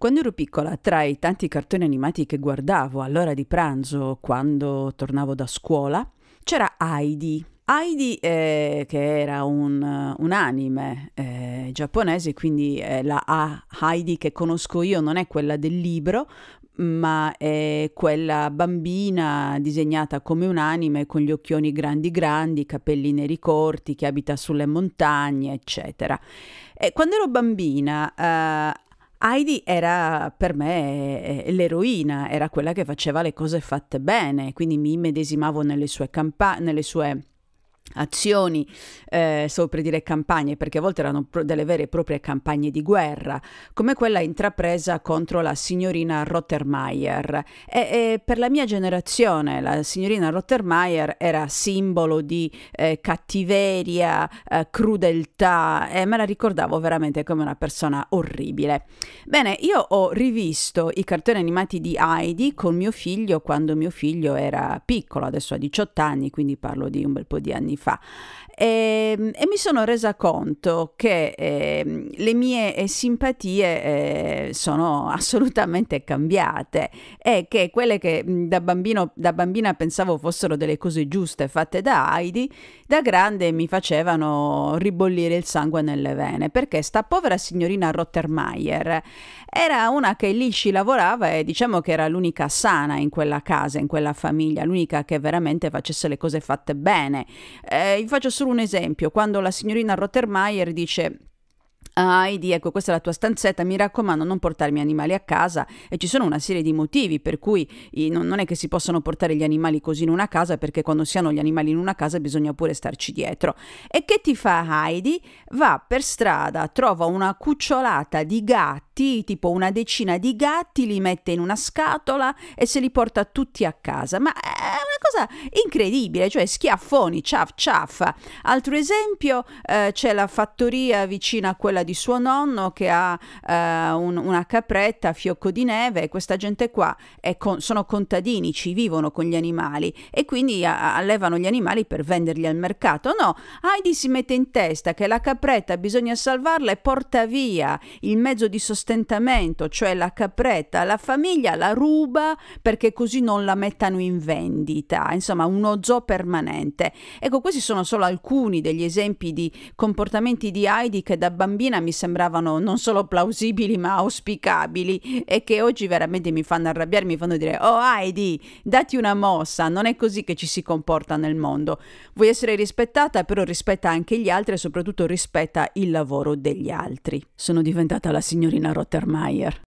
Quando ero piccola, tra i tanti cartoni animati che guardavo all'ora di pranzo, quando tornavo da scuola, c'era Heidi. Heidi, eh, che era un, un anime eh, giapponese, quindi eh, la A Heidi che conosco io non è quella del libro, ma è quella bambina disegnata come un anime con gli occhioni grandi grandi, capelli neri corti, che abita sulle montagne, eccetera. E quando ero bambina, eh, Heidi era per me eh, eh, l'eroina, era quella che faceva le cose fatte bene, quindi mi immedesimavo nelle sue, campa- nelle sue azioni eh, sopra dire campagne perché a volte erano pro- delle vere e proprie campagne di guerra come quella intrapresa contro la signorina Rottermeier e, e per la mia generazione la signorina Rottermeier era simbolo di eh, cattiveria eh, crudeltà e me la ricordavo veramente come una persona orribile bene io ho rivisto i cartoni animati di Heidi con mio figlio quando mio figlio era piccolo adesso ha 18 anni quindi parlo di un bel po' di anni fa. E, ehm, e mi sono resa conto che eh, le mie eh, simpatie eh, sono assolutamente cambiate e che quelle che mm, da, bambino, da bambina pensavo fossero delle cose giuste fatte da Heidi, da grande mi facevano ribollire il sangue nelle vene perché sta povera signorina Rottermeier era una che lì ci lavorava e diciamo che era l'unica sana in quella casa, in quella famiglia, l'unica che veramente facesse le cose fatte bene. Eh, vi faccio solo un esempio, quando la signorina Rottermeier dice Ah, Heidi, ecco, questa è la tua stanzetta, mi raccomando non portarmi animali a casa e ci sono una serie di motivi per cui non è che si possano portare gli animali così in una casa perché quando si hanno gli animali in una casa bisogna pure starci dietro. E che ti fa Heidi? Va per strada, trova una cucciolata di gatti gatti, tipo una decina di gatti, li mette in una scatola e se li porta tutti a casa. Ma è una cosa incredibile, cioè schiaffoni, ciaf ciaf. Altro esempio, eh, c'è la fattoria vicina a quella di suo nonno che ha eh, un, una capretta a fiocco di neve e questa gente qua con, sono contadini, ci vivono con gli animali e quindi a, allevano gli animali per venderli al mercato. No, Heidi si mette in testa che la capretta bisogna salvarla e porta via il mezzo di sostegno sostentamento, cioè la capretta la famiglia la ruba perché così non la mettano in vendita, insomma uno zoo permanente. Ecco, questi sono solo alcuni degli esempi di comportamenti di Heidi che da bambina mi sembravano non solo plausibili ma auspicabili e che oggi veramente mi fanno arrabbiare, mi fanno dire oh Heidi, dati una mossa, non è così che ci si comporta nel mondo. Vuoi essere rispettata, però rispetta anche gli altri e soprattutto rispetta il lavoro degli altri. Sono diventata la signorina Rosa Rottermeier